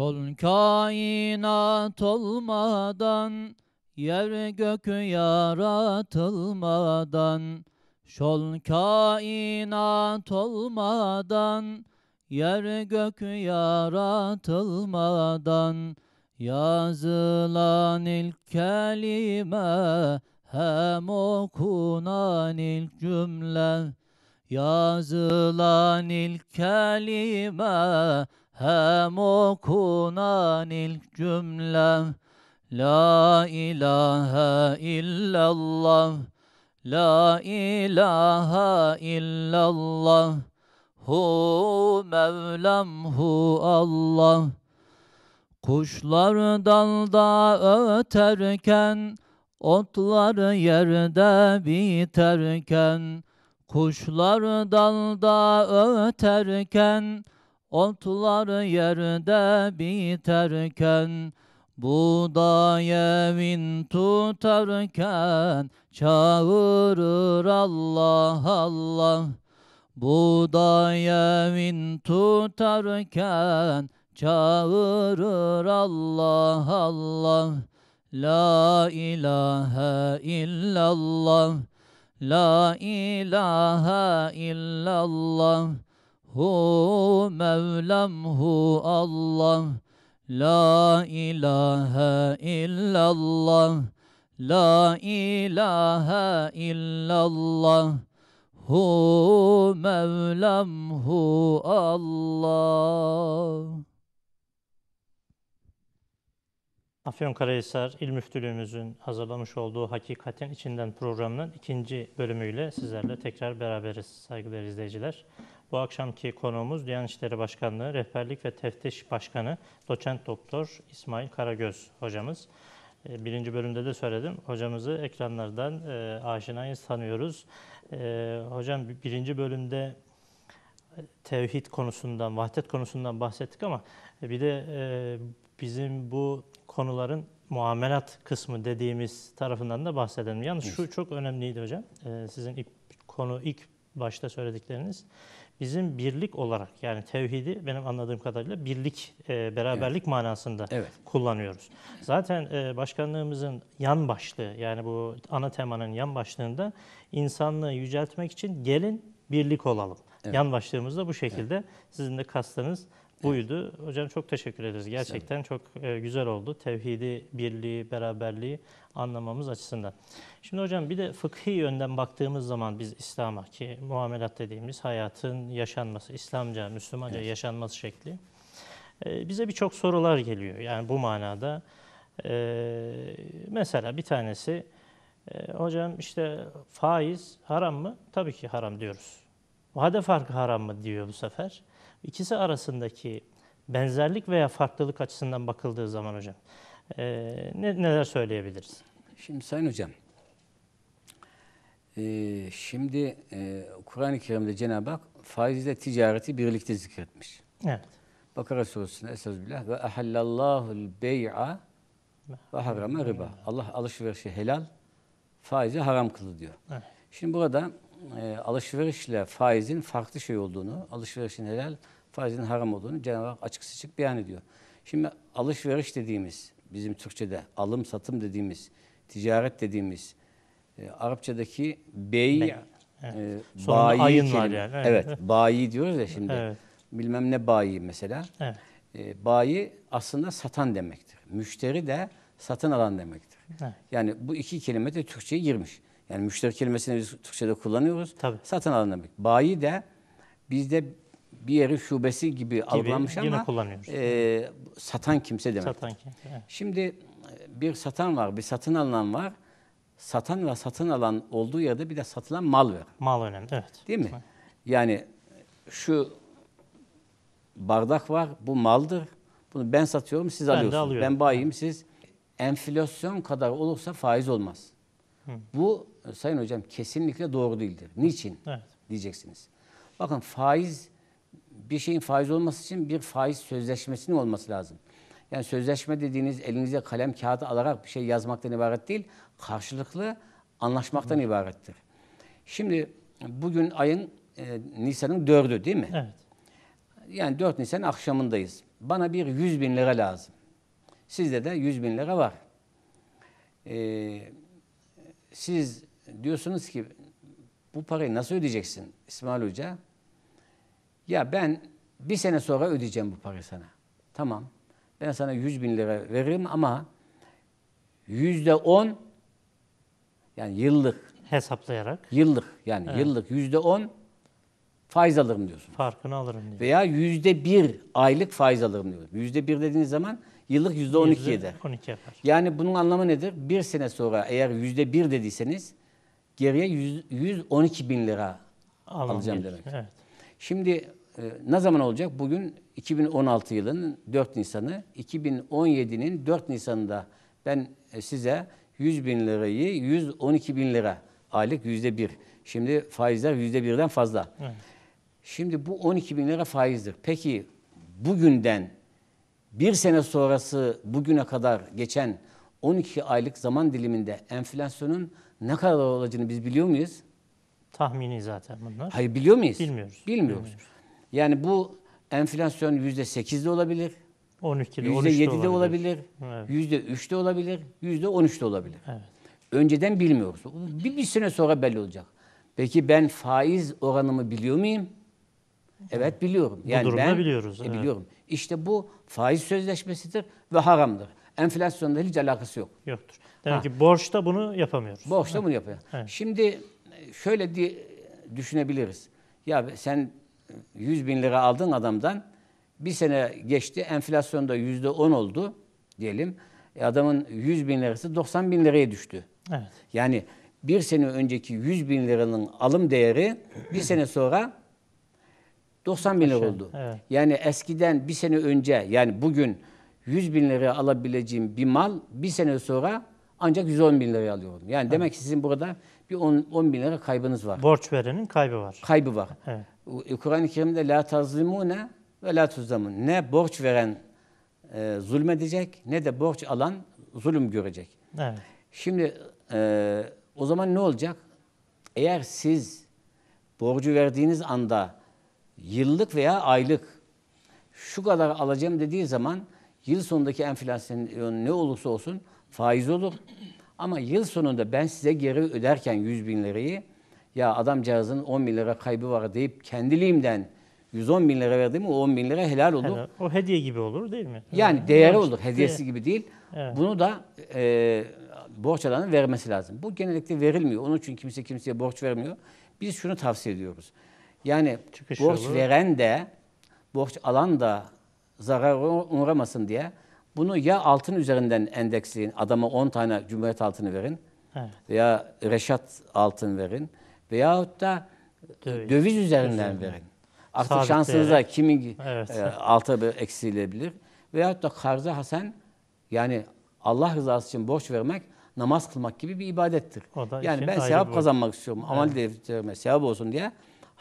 Sol kainat olmadan, yer gök yaratılmadan, Şol kainat olmadan, yer gök yaratılmadan, Yazılan ilk kelime, hem okunan ilk cümle, Yazılan ilk kelime, hem okunan ilk cümle La ilahe illallah La ilahe illallah Hu Mevlam hu Allah Kuşlar dalda öterken Otlar yerde biterken Kuşlar dalda öterken Otlar yerinde biterken Buğday evin tutarken Çağırır Allah Allah Buğday evin tutarken Çağırır Allah Allah La ilahe illallah La ilahe illallah Hu Mevlam hu Allah La ilahe illallah La ilahe illallah Hu Mevlam hu Allah Afyonkarahisar İl Müftülüğümüzün hazırlamış olduğu Hakikatin İçinden programının ikinci bölümüyle sizlerle tekrar beraberiz saygıdeğer izleyiciler. Bu akşamki konuğumuz Diyanet İşleri Başkanlığı Rehberlik ve Teftiş Başkanı Doçent Doktor İsmail Karagöz hocamız. Ee, birinci bölümde de söyledim. Hocamızı ekranlardan e, aşinayız, tanıyoruz. E, ee, hocam birinci bölümde e, tevhid konusundan, vahdet konusundan bahsettik ama e, bir de e, bizim bu konuların muamelat kısmı dediğimiz tarafından da bahsedelim. Yalnız şu çok önemliydi hocam. Ee, sizin ilk konu ilk başta söyledikleriniz. Bizim birlik olarak yani tevhidi benim anladığım kadarıyla birlik, e, beraberlik evet. manasında evet. kullanıyoruz. Zaten e, başkanlığımızın yan başlığı yani bu ana temanın yan başlığında insanlığı yüceltmek için gelin birlik olalım. Evet. Yan başlığımız da bu şekilde. Evet. Sizin de kastınız buydu. Hocam çok teşekkür ederiz. Gerçekten çok e, güzel oldu. Tevhidi, birliği, beraberliği anlamamız açısından. Şimdi hocam bir de fıkhi yönden baktığımız zaman biz İslam'a ki muamelat dediğimiz hayatın yaşanması, İslamca, Müslümanca evet. yaşanması şekli. E, bize birçok sorular geliyor. Yani bu manada e, mesela bir tanesi hocam işte faiz haram mı? Tabii ki haram diyoruz. Vade farkı haram mı diyor bu sefer. İkisi arasındaki benzerlik veya farklılık açısından bakıldığı zaman hocam e, ne, neler söyleyebiliriz? Şimdi Sayın Hocam, e, şimdi e, Kur'an-ı Kerim'de Cenab-ı Hak faizle ticareti birlikte zikretmiş. Evet. Bakara suresinde Esazbillah ve ehallallahu'l bey'a ve harama riba. Allah alışverişi helal, faizi haram kıldı diyor. Evet. Şimdi burada e, alışverişle faizin farklı şey olduğunu, alışverişin helal, faizin haram olduğunu Cenab-ı Hak açık seçik beyan ediyor. Şimdi alışveriş dediğimiz, bizim Türkçe'de alım satım dediğimiz, ticaret dediğimiz, e, Arapçadaki bey, e, evet. e, bayi ayın var yani. Evet, evet bayi diyoruz ya şimdi. Evet. Bilmem ne bayi mesela. Evet. E, bayi aslında satan demektir. Müşteri de satın alan demektir. Evet. Yani bu iki kelime de Türkçe'ye girmiş. Yani müşteri kelimesini biz Türkçe'de kullanıyoruz. Tabii. Satın alan demek. Bayi de bizde bir yeri şubesi gibi, gibi algılanmış ama e, satan kimse demek. Satan kimse. Evet. Şimdi e, bir satan var, bir satın alınan var. Satan ve satın alan olduğu yerde bir de satılan mal var. Mal önemli, evet. Değil mi? Yani şu bardak var, bu maldır. Bunu ben satıyorum, siz ben alıyorsunuz. Ben bayiyim, siz enflasyon kadar olursa faiz olmaz. Bu e, Sayın Hocam kesinlikle doğru değildir. Niçin evet. diyeceksiniz. Bakın faiz bir şeyin faiz olması için bir faiz sözleşmesinin olması lazım. Yani sözleşme dediğiniz elinize kalem kağıdı alarak bir şey yazmaktan ibaret değil, karşılıklı anlaşmaktan Hı. ibarettir. Şimdi bugün ayın e, Nisan'ın dördü değil mi? Evet. Yani 4 Nisan akşamındayız. Bana bir 100 bin lira lazım. Sizde de 100 bin lira var. Ee, siz diyorsunuz ki bu parayı nasıl ödeyeceksin İsmail Hoca? Ya ben bir sene sonra ödeyeceğim bu parayı sana. Tamam. Ben sana 100 bin lira veririm ama yüzde 10 yani yıllık hesaplayarak yıllık yani evet. yıllık yüzde 10 faiz alırım diyorsun. Farkını alırım diyor. Veya yüzde bir aylık faiz alırım diyor. Yüzde bir dediğiniz zaman yıllık yüzde on iki yedi. Yani bunun anlamı nedir? Bir sene sonra eğer yüzde bir dediyseniz geriye yüz on iki bin lira Alman alacağım bir. demek. Evet. Şimdi e, ne zaman olacak? Bugün 2016 yılının 4 Nisan'ı, 2017'nin 4 Nisan'ında ben e, size 100 bin lirayı 112 bin lira aylık yüzde bir. Şimdi faizler yüzde birden fazla. Evet. Şimdi bu 12 bin lira faizdir. Peki bugünden bir sene sonrası bugüne kadar geçen 12 aylık zaman diliminde enflasyonun ne kadar olacağını biz biliyor muyuz? Tahmini zaten bunlar. Hayır biliyor muyuz? Bilmiyoruz. Bilmiyoruz. Bilmiyoruz. Yani bu enflasyon %8'de olabilir. 12'de, %7'de olabilir. Yüzde evet. %3'de olabilir. Yüzde %13'de olabilir. Evet. Önceden bilmiyoruz. Bir, bir sene sonra belli olacak. Peki ben faiz oranımı biliyor muyum? Evet biliyorum. Yani Bu durumda ben, biliyoruz. E, evet. İşte bu faiz sözleşmesidir ve haramdır. Enflasyonla hiç alakası yok. Yoktur. Demek ha. ki borçta bunu yapamıyoruz. Borçta evet. bunu yapıyoruz. Evet. Şimdi e, şöyle diye düşünebiliriz. Ya sen 100 e, bin lira aldın adamdan bir sene geçti enflasyonda yüzde 10 oldu diyelim. E adamın 100 bin lirası 90 bin liraya düştü. Evet. Yani bir sene önceki 100 bin liranın alım değeri bir sene sonra 90 bin lira oldu. Evet. Yani eskiden bir sene önce yani bugün 100 bin liraya alabileceğim bir mal bir sene sonra ancak 110 bin liraya alıyorum. Yani evet. demek ki sizin burada bir 10, 10 bin lira kaybınız var. Borç verenin kaybı var. Kaybı var. Evet. E, Kur'an-ı Kerim'de la tazlimune ve la tuzlamun. Ne borç veren e, zulmedecek ne de borç alan zulüm görecek. Evet. Şimdi e, o zaman ne olacak? Eğer siz borcu verdiğiniz anda yıllık veya aylık şu kadar alacağım dediği zaman yıl sonundaki enflasyon ne olursa olsun faiz olur. Ama yıl sonunda ben size geri öderken 100 bin lirayı ya adamcağızın 10 bin lira kaybı var deyip kendiliğimden 110 bin lira verdim o 10 bin lira helal olur. Helal. O hediye gibi olur değil mi? Yani evet. değeri olur. Hediyesi Diye. gibi değil. Evet. Bunu da e, borç alanın vermesi lazım. Bu genellikle verilmiyor. Onun için kimse kimseye borç vermiyor. Biz şunu tavsiye ediyoruz. Yani Çıkış borç yolu. veren de, borç alan da zarar uğramasın diye bunu ya altın üzerinden endeksleyin, adama 10 tane Cumhuriyet altını verin evet. veya Reşat altın verin veyahut da döviz, döviz üzerinden Dövizim. verin. Artık Sabit şansınıza kimin evet. e, alta bir eksilebilir veyahut da karza hasen yani Allah rızası için borç vermek namaz kılmak gibi bir ibadettir. yani ben sevap kazanmak istiyorum. Amel evet. devletlerime sevap olsun diye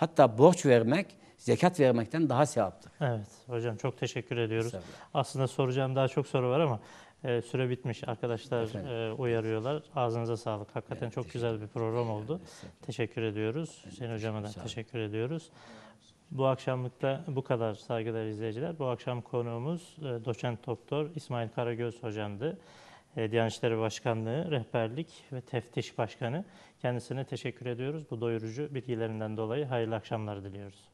hatta borç vermek zekat vermekten daha sevaptır. Evet hocam çok teşekkür ediyoruz. Aslında soracağım daha çok soru var ama e, süre bitmiş. Arkadaşlar e, uyarıyorlar. Ağzınıza sağlık. Hakikaten evet, çok güzel bir program oldu. Evet, teşekkür ediyoruz. Evet, Hüseyin hocama da teşekkür ediyoruz. Bu akşamlıkta bu kadar saygıdeğer izleyiciler. Bu akşam konuğumuz e, doçent doktor İsmail Karagöz hocamdı. E, Diyanet İşleri Başkanlığı, Rehberlik ve Teftiş Başkanı. Kendisine teşekkür ediyoruz. Bu doyurucu bilgilerinden dolayı hayırlı akşamlar diliyoruz.